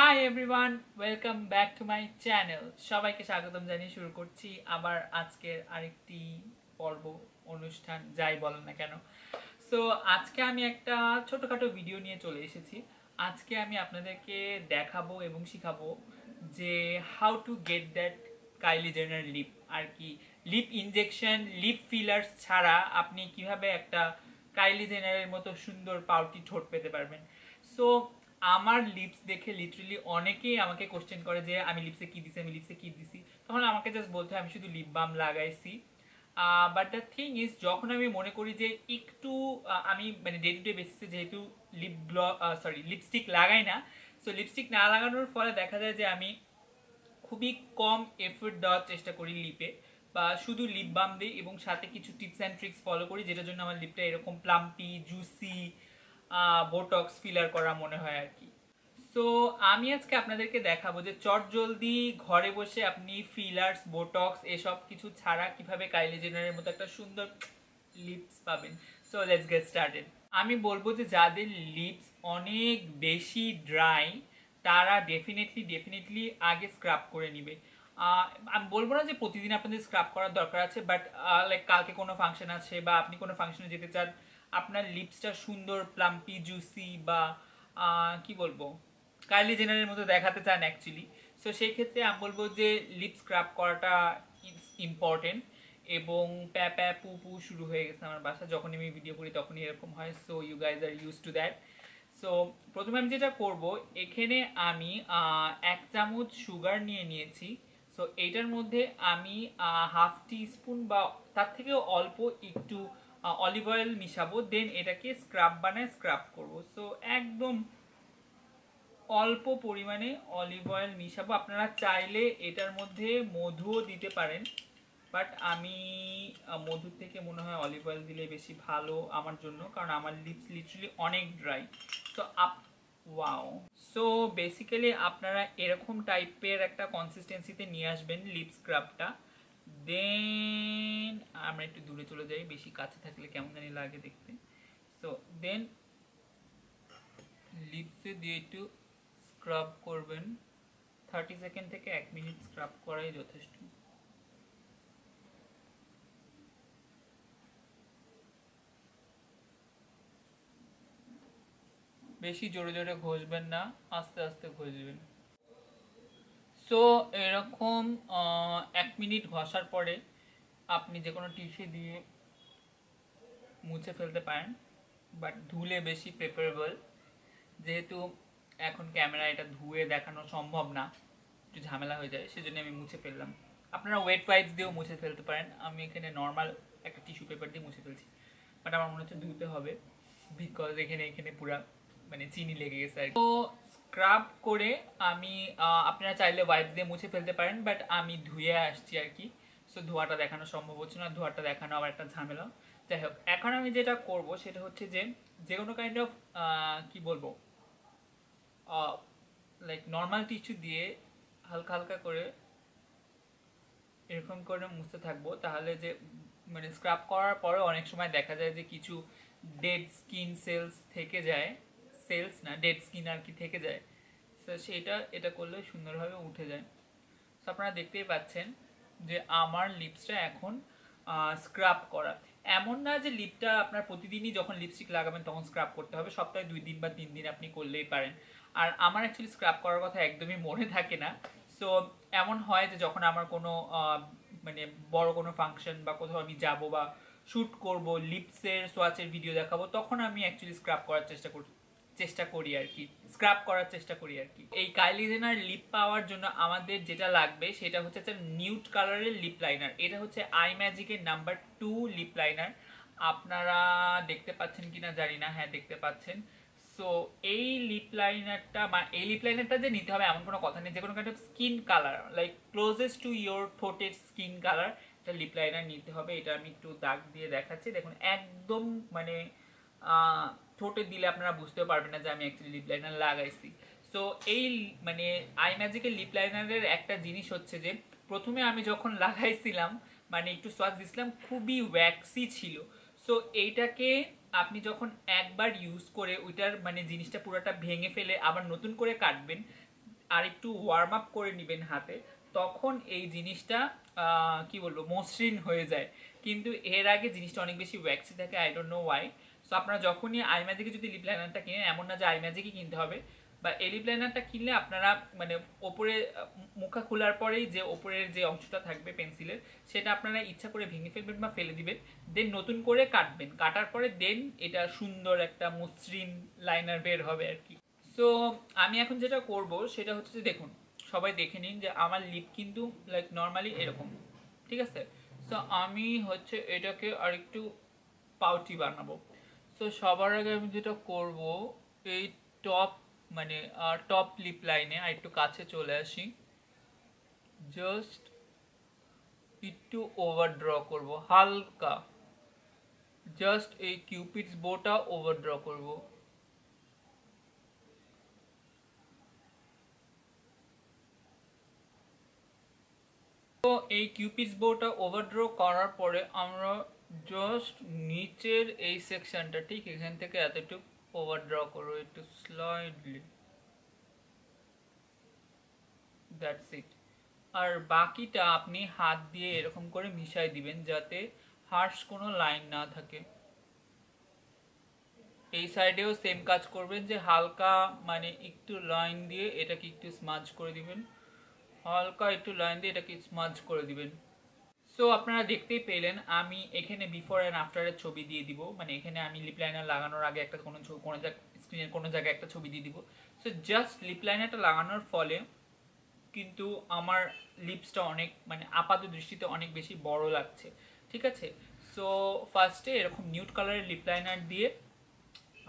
high everyone welcome back to my channel সবাইকে স্বাগতম জানিয়ে শুরু করছি আবার আজকের আরেকটি পর্ব অনুষ্ঠান যাই বলেন না কেন সো আজকে আমি একটা ছোটোখাটো ভিডিও নিয়ে চলে এসেছি আজকে আমি আপনাদেরকে দেখাবো এবং শিখাবো যে how to get that Kylie Jenner lip আর কি লিপ ইনজেকশন লিপ ফিলার্স ছাড়া আপনি কিভাবে একটা কাইলি জেনারের মতো সুন্দর পাউটি ঠোঁট পেতে পারবেন সো আমার লিপস দেখে লিটারেলি অনেকেই আমাকে কোশ্চেন করে যে আমি লিপসে কী দিছি আমি লিপসে কী দিছি তখন আমাকে জাস্ট বলতে হয় আমি শুধু লিপ বাম লাগাইছি বাট দ্য থিং ইজ যখন আমি মনে করি যে একটু আমি মানে ডে টু ডে বেসিসে যেহেতু লিপ গ্ল সরি লিপস্টিক লাগাই না সো লিপস্টিক না লাগানোর ফলে দেখা যায় যে আমি খুবই কম এফোর্ট দেওয়ার চেষ্টা করি লিপে বা শুধু লিপ বাম দিই এবং সাথে কিছু টিপস অ্যান্ড ট্রিক্স ফলো করি যেটার জন্য আমার লিপটা এরকম প্লাম্পি জুসি বোটক্স ফিলার করা মনে হয় আর কি সো আমি আজকে আপনাদেরকে দেখাবো যে চট জলদি ঘরে বসে আপনি ফিলার্স বোটক্স এসব কিছু ছাড়া কিভাবে কাইলি জেনারের মতো একটা সুন্দর লিপস পাবেন সো লেটস গেট স্টার্টেড আমি বলবো যে যাদের লিপস অনেক বেশি ড্রাই তারা ডেফিনেটলি ডেফিনেটলি আগে স্ক্রাব করে নিবে আমি বলবো না যে প্রতিদিন আপনাদের স্ক্রাব করার দরকার আছে বাট লাইক কালকে কোনো ফাংশন আছে বা আপনি কোনো ফাংশনে যেতে চান আপনার লিপসটা সুন্দর প্লাম্পি জুসি বা কি বলবো কাইলি জেনারের মতো দেখাতে চান অ্যাকচুয়ালি সো সেই ক্ষেত্রে আমি বলবো যে লিপ স্ক্রাব করাটা ইটস ইম্পর্টেন্ট এবং প্যা প্যা পু পু শুরু হয়ে গেছে আমার বাসা যখনই আমি ভিডিও করি তখনই এরকম হয় so you guys are use to that so প্রথমে আমি যেটা করব এখানে আমি এক চামচ সুগার নিয়ে নিয়েছি সো এইটার মধ্যে আমি হাফ টি স্পুন বা তার থেকেও অল্প একটু অলিভ অয়েল মিশাবো দেন এটাকে স্ক্রাব বানায় স্ক্রাব করব সো একদম অল্প পরিমাণে অলিভ অয়েল মিশাবো আপনারা চাইলে এটার মধ্যে মধুও দিতে পারেন বাট আমি মধুর থেকে মনে হয় অলিভ অয়েল দিলে বেশি ভালো আমার জন্য কারণ আমার লিপস লিচুলি অনেক ড্রাই তো আপ ওয়াও সো বেসিক্যালি আপনারা এরকম টাইপের একটা কনসিস্টেন্সিতে নিয়ে আসবেন লিপ স্ক্রাবটা দেন আমরা একটু দূরে চলে যাই বেশি কাছে থাকলে কেমন জানি লাগে দেখতে সো দেন লিপসে দিয়ে একটু স্ক্রাব করবেন থার্টি সেকেন্ড থেকে এক মিনিট স্ক্রাব করাই যথেষ্ট বেশি জোরে জোরে ঘষবেন না আস্তে আস্তে ঘষবেন সো এরকম এক মিনিট ঘষার পরে আপনি যে কোনো টিস্যু দিয়ে মুছে ফেলতে পারেন বাট ধুলে বেশি প্রেফারেবল যেহেতু এখন ক্যামেরা এটা ধুয়ে দেখানো সম্ভব না একটু ঝামেলা হয়ে যায় সেজন্য আমি মুছে ফেললাম আপনারা ওয়েট ওয়াইপস দিয়েও মুছে ফেলতে পারেন আমি এখানে নর্মাল একটা টিস্যু পেপার দিয়ে মুছে ফেলছি বাট আমার মনে হচ্ছে ধুতে হবে বিকজ এখানে এখানে পুরা মানে চিনি লেগে গেছে আর তো স্ক্রাব করে আমি আপনারা চাইলে ওয়াইপ দিয়ে মুছে ফেলতে পারেন বাট আমি ধুয়ে আসছি আর কি সো ধোয়াটা দেখানো সম্ভব হচ্ছে না ধোয়াটা দেখানো আবার একটা ঝামেলা যাই হোক এখন আমি যেটা করব সেটা হচ্ছে যে যে কোনো কাইন্ড অফ কি বলবো লাইক নর্মাল টিস্যু দিয়ে হালকা হালকা করে এরকম করে মুছতে থাকবো তাহলে যে মানে স্ক্রাব করার পরে অনেক সময় দেখা যায় যে কিছু ডেড স্কিন সেলস থেকে যায় সেলস না ডেড স্কিন আর কি থেকে যায় তো সেটা এটা করলে সুন্দরভাবে উঠে যায় তো আপনারা দেখতেই পাচ্ছেন যে আমার লিপসটা এখন স্ক্রাব করা এমন না যে লিপটা আপনার প্রতিদিনই যখন লিপস্টিক লাগাবেন তখন স্ক্রাব করতে হবে সপ্তাহে দুই দিন বা তিন দিন আপনি করলেই পারেন আর আমার অ্যাকচুয়ালি স্ক্রাব করার কথা একদমই মনে থাকে না সো এমন হয় যে যখন আমার কোনো মানে বড় কোনো ফাংশন বা কোথাও আমি যাব বা শ্যুট করব লিপসের সোয়াচের ভিডিও দেখাবো তখন আমি অ্যাকচুয়ালি স্ক্রাব করার চেষ্টা করি চেষ্টা করি আর কি স্ক্রাব করার চেষ্টা করি আর কি এই কাইলি জেনার লিপ পাওয়ার জন্য আমাদের যেটা লাগবে সেটা হচ্ছে নিউট কালারের লিপ লাইনার এটা হচ্ছে আই ম্যাজিকের নাম্বার টু লিপ লাইনার আপনারা দেখতে পাচ্ছেন কিনা জানি না হ্যাঁ দেখতে পাচ্ছেন সো এই লিপ লাইনারটা বা এই লিপ লাইনারটা যে নিতে হবে এমন কোনো কথা নেই যে কোনো kind skin colour like closest to your ঠোঁটের স্কিন কালার একটা লিপ লাইনার নিতে হবে এটা আমি একটু দাগ দিয়ে দেখাচ্ছি দেখুন একদম মানে ঠোঁটে দিলে আপনারা বুঝতে পারবেন না যে আমি অ্যাকচুয়ালি লিপ লাইনার লাগাইছি সো এই মানে আই ম্যাজিকের লিপ লাইনারের একটা জিনিস হচ্ছে যে প্রথমে আমি যখন লাগাইছিলাম মানে একটু সোয়াচ দিছিলাম খুবই ওয়্যাক্সি ছিল সো এইটাকে আপনি যখন একবার ইউজ করে ওইটার মানে জিনিসটা পুরোটা ভেঙে ফেলে আবার নতুন করে কাটবেন আর একটু ওয়ার্ম আপ করে নেবেন হাতে তখন এই জিনিসটা কি বলবো মসৃণ হয়ে যায় কিন্তু এর আগে জিনিসটা অনেক বেশি ওয়্যাক্সি থাকে I don't know why so আপনারা যখনই আই ম্যাজিকে যদি লিপ লাইনারটা কিনেন এমন না যে আই ম্যাজিকই কিনতে হবে বা এই লিপ লাইনারটা কিনলে আপনারা মানে ওপরে মুখা খোলার পরেই যে ওপরের যে অংশটা থাকবে পেন্সিলের সেটা আপনারা ইচ্ছা করে ভেঙে ফেলবেন বা ফেলে দিবেন দেন নতুন করে কাটবেন কাটার পরে দেন এটা সুন্দর একটা মসৃণ লাইনার বের হবে আর কি সো আমি এখন যেটা করব সেটা হচ্ছে যে দেখুন সবাই দেখে নিন যে আমার লিপ কিন্তু লাইক নর্মালি এরকম ঠিক আছে সো আমি হচ্ছে এটাকে আরেকটু পাউটি বানাবো তো সবার আগে আমি যেটা করব এই টপ মানে টপ লিপ লাইনে আর একটু কাছে চলে আসি জাস্ট একটু ওভার ড্র করবো হালকা জাস্ট এই কিউপিডস বোটা ওভার ড্র করবো তো এই কিউপিডস বোটা ড্র করার পরে আমরা জাস্ট নিচের এই সেকশনটা ঠিক এখান থেকে এতটুকু ওভার ড্র করো একটু স্লাইডলি দ্যাটস ইট আর বাকিটা আপনি হাত দিয়ে এরকম করে মিশাই দিবেন যাতে হার্স কোনো লাইন না থাকে এই সাইডেও সেম কাজ করবেন যে হালকা মানে একটু লাইন দিয়ে এটাকে একটু স্মাজ করে দিবেন হালকা একটু লাইন দিয়ে এটাকে স্মাজ করে দিবেন সো আপনারা দেখতেই পেলেন আমি এখানে বিফোর অ্যান্ড আফটারের ছবি দিয়ে দিব মানে এখানে আমি লিপ লাইনার লাগানোর আগে একটা কোনো কোনো স্ক্রিনের কোনো জায়গায় একটা ছবি দিয়ে দিব সো জাস্ট লিপ লাইনারটা লাগানোর ফলে কিন্তু আমার লিপসটা অনেক মানে আপাত দৃষ্টিতে অনেক বেশি বড় লাগছে ঠিক আছে সো ফার্স্টে এরকম নিউট কালারের লিপ লাইনার দিয়ে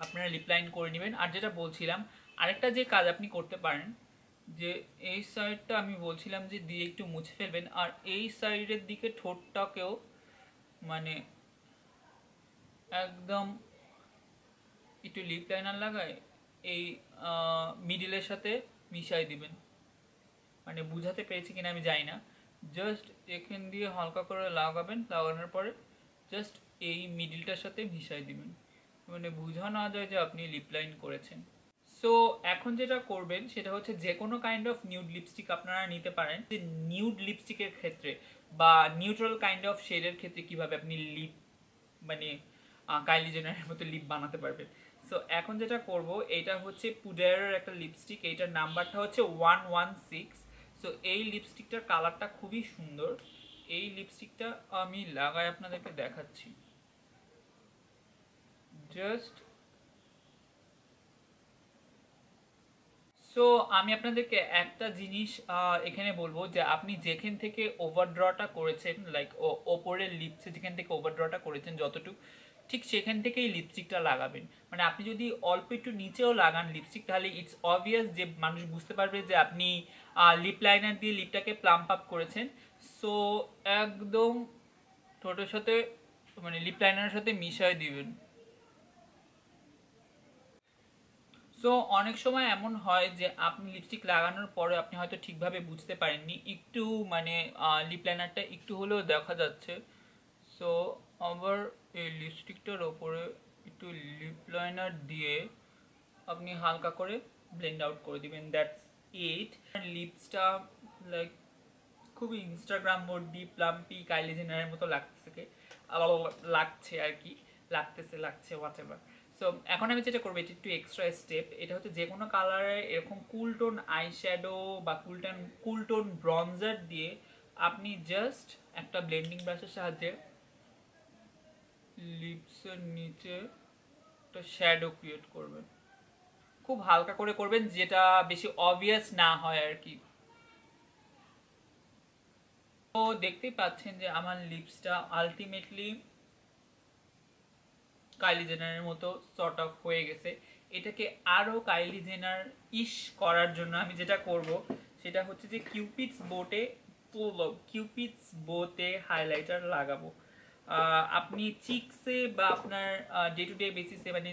আপনারা লিপ লাইন করে নেবেন আর যেটা বলছিলাম আরেকটা যে কাজ আপনি করতে পারেন যে এই সাইডটা আমি বলছিলাম যে দিয়ে একটু মুছে ফেলবেন আর এই সাইডের দিকে ঠোঁটটাকেও মানে একদম একটু লিপ লাইনার লাগায় এই মিডিলের সাথে মিশাই দিবেন মানে বুঝাতে পেরেছি কিনা আমি জানি না জাস্ট এখান দিয়ে হালকা করে লাগাবেন লাগানোর পরে জাস্ট এই মিডিলটার সাথে মিশাই দিবেন মানে বোঝা না যায় যে আপনি লিপ লাইন করেছেন সো এখন যেটা করবেন সেটা হচ্ছে যে কোনো কাইন্ড অফ নিউড লিপস্টিক আপনারা নিতে পারেন যে নিউড লিপস্টিকের ক্ষেত্রে বা নিউট্রাল কাইন্ড অফ শেডের ক্ষেত্রে কিভাবে আপনি লিপ মানে কাইলি জেনারের মতো লিপ বানাতে পারবেন সো এখন যেটা করব এটা হচ্ছে পুডারের একটা লিপস্টিক এইটার নাম্বারটা হচ্ছে ওয়ান ওয়ান সিক্স সো এই লিপস্টিকটার কালারটা খুবই সুন্দর এই লিপস্টিকটা আমি লাগাই আপনাদেরকে দেখাচ্ছি জাস্ট সো আমি আপনাদেরকে একটা জিনিস এখানে বলবো যে আপনি যেখান থেকে ওভারড্রটা করেছেন লাইক ওপরের লিপসে যেখান থেকে ওভারড্রটা করেছেন যতটুকু ঠিক সেখান থেকেই লিপস্টিকটা লাগাবেন মানে আপনি যদি অল্প একটু নিচেও লাগান লিপস্টিক তাহলে ইটস অবভিয়াস যে মানুষ বুঝতে পারবে যে আপনি লিপ লাইনার দিয়ে লিপটাকে প্লাম্প আপ করেছেন সো একদম ছোটোর সাথে মানে লিপ লাইনারের সাথে মিশায় দিবেন সো অনেক সময় এমন হয় যে আপনি লিপস্টিক লাগানোর পরে আপনি হয়তো ঠিকভাবে বুঝতে পারেননি একটু মানে লিপ লাইনারটা একটু হলেও দেখা যাচ্ছে সো আবার এই লিপস্টিকটার ওপরে একটু লিপ লাইনার দিয়ে আপনি হালকা করে ব্লেন্ড আউট করে দিবেন দ্যাটস ইট লিপসটা লাইক খুবই Instagram mode deep lumpy Kylie জেনারের মতো লাগতেছে লাগছে আর কি লাগতেছে লাগছে হোয়াট এভার সো এখন আমি যেটা করবো এটা একটু এক্সট্রা স্টেপ এটা হচ্ছে যে কোনো কালারে এরকম কুলটোন আই শ্যাডো বা কুলটন কুলটোন ব্রঞ্জার দিয়ে আপনি জাস্ট একটা ব্লেন্ডিং ব্রাশের সাহায্যে লিপসের নিচে একটা শ্যাডো ক্রিয়েট করবেন খুব হালকা করে করবেন যেটা বেশি অবভিয়াস না হয় আর কি তো দেখতেই পাচ্ছেন যে আমার লিপসটা আলটিমেটলি কাইলি জেনারের মতো সর্ট অফ হয়ে গেছে এটাকে আরও কাইলি জেনার ইস করার জন্য আমি যেটা করব সেটা হচ্ছে যে কিউপিটস বোটে কিউপিটস বোতে হাইলাইটার লাগাবো আপনি চিক্সে বা আপনার ডে টু ডে বেসিসে মানে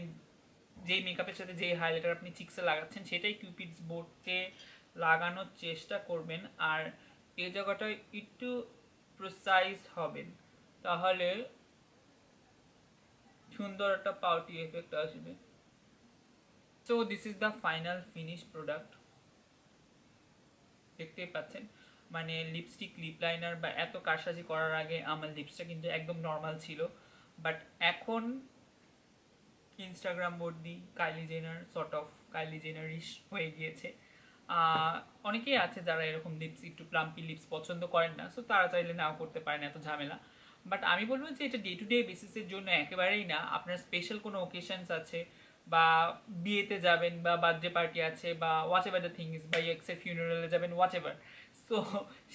যেই মেকআপের সাথে যেই হাইলাইটার আপনি চিক্সে লাগাচ্ছেন সেটাই কিউপিটস বোর্ডকে লাগানোর চেষ্টা করবেন আর এই জায়গাটা একটু প্রসাইজ হবেন তাহলে সুন্দর একটা পাউটি এফেক্ট আসবে so this is the final finish product দেখতেই পাচ্ছেন মানে লিপস্টিক লিপ লাইনার বা এত কারসাজি করার আগে আমার লিপসটা কিন্তু একদম নর্মাল ছিল বাট এখন Instagram worthy Kylie Jenner sort of Kylie Jennerish হয়ে গিয়েছে অনেকেই আছে যারা এরকম লিপস একটু প্লাম্পি লিপস পছন্দ করেন না সো তারা চাইলে নাও করতে পারেন এত ঝামেলা বাট আমি বলবো যে এটা ডে টু ডে বেসিসের জন্য একেবারেই না আপনার স্পেশাল কোনো ওকেশনস আছে বা বিয়েতে যাবেন বা বার্থডে পার্টি আছে বা হোয়াট এভার দ্য থিংস বা ইউএক্সের ফিউনারেলে যাবেন হোয়াট এভার সো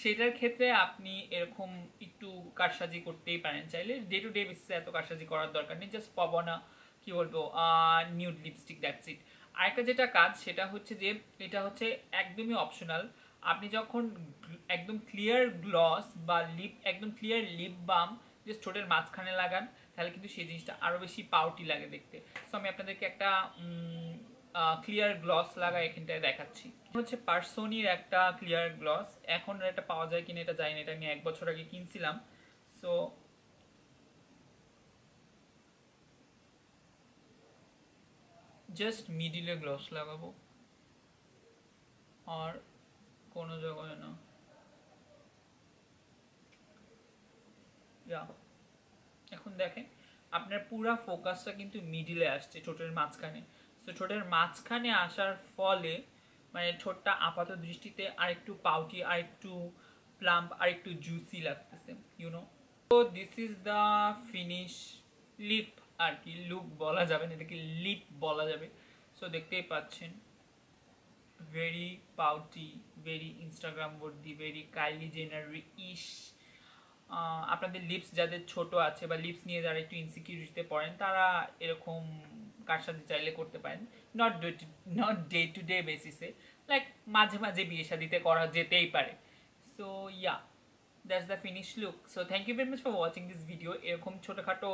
সেটার ক্ষেত্রে আপনি এরকম একটু কারসাজি করতেই পারেন চাইলে ডে টু ডে বেসিসে এত কারসাজি করার দরকার নেই জাস্ট পবনা কি বলবো নিউড লিপস্টিক দ্যাটস ইট আরেকটা যেটা কাজ সেটা হচ্ছে যে এটা হচ্ছে একদমই অপশনাল আপনি যখন একদম ক্লিয়ার গ্লস বা লিপ একদম ক্লিয়ার লিপ বাম জাস্ট ঠোঁটের মাঝখানে লাগান তাহলে কিন্তু সেই জিনিসটা আরও বেশি পাউটি লাগে দেখতে সো আমি আপনাদেরকে একটা ক্লিয়ার গ্লস লাগা এখানটায় দেখাচ্ছি হচ্ছে পার্সোনির একটা ক্লিয়ার গ্লস এখন এটা পাওয়া যায় কিনা এটা যায়নি এটা আমি এক বছর আগে কিনছিলাম সো জাস্ট মিডিলে গ্লস লাগাবো আর কোনো জায়গায় না যা এখন দেখেন আপনার পুরা ফোকাসটা কিন্তু মিডিলে আসছে ঠোঁটের মাঝখানে তো ঠোঁটের মাঝখানে আসার ফলে মানে ঠোঁটটা আপাত দৃষ্টিতে আরেকটু পাউটি আরেকটু প্লাম্প আরেকটু জুসি লাগতেছে ইউনো তো this is the finish lip আর কি লুক বলা যাবে না এটাকে লিপ বলা যাবে সো দেখতেই পাচ্ছেন very pouty, very Instagram worthy, very Kylie Jenner ish আপনাদের লিপস যাদের ছোট আছে বা লিপস নিয়ে যারা একটু ইনসিকিউরিটিতে পড়েন তারা এরকম কার সাথে চাইলে করতে পারেন not day to not day to day বেসিসে লাইক মাঝে মাঝে বিয়ে শাদিতে করা যেতেই পারে so yeah that's the finish look so thank you very much for watching this video এরকম ছোটোখাটো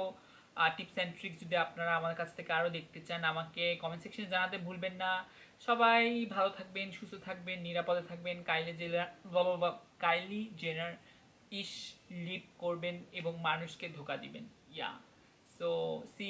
টিপস অ্যান্ড ট্রিক্স যদি আপনারা আমার কাছ থেকে আরও দেখতে চান আমাকে কমেন্ট সেকশনে জানাতে ভুলবেন না সবাই ভালো থাকবেন সুস্থ থাকবেন নিরাপদে থাকবেন কাইলে জেলার কাইলি জেনার ইস লিপ করবেন এবং মানুষকে ধোকা দিবেন ইয়া সো সি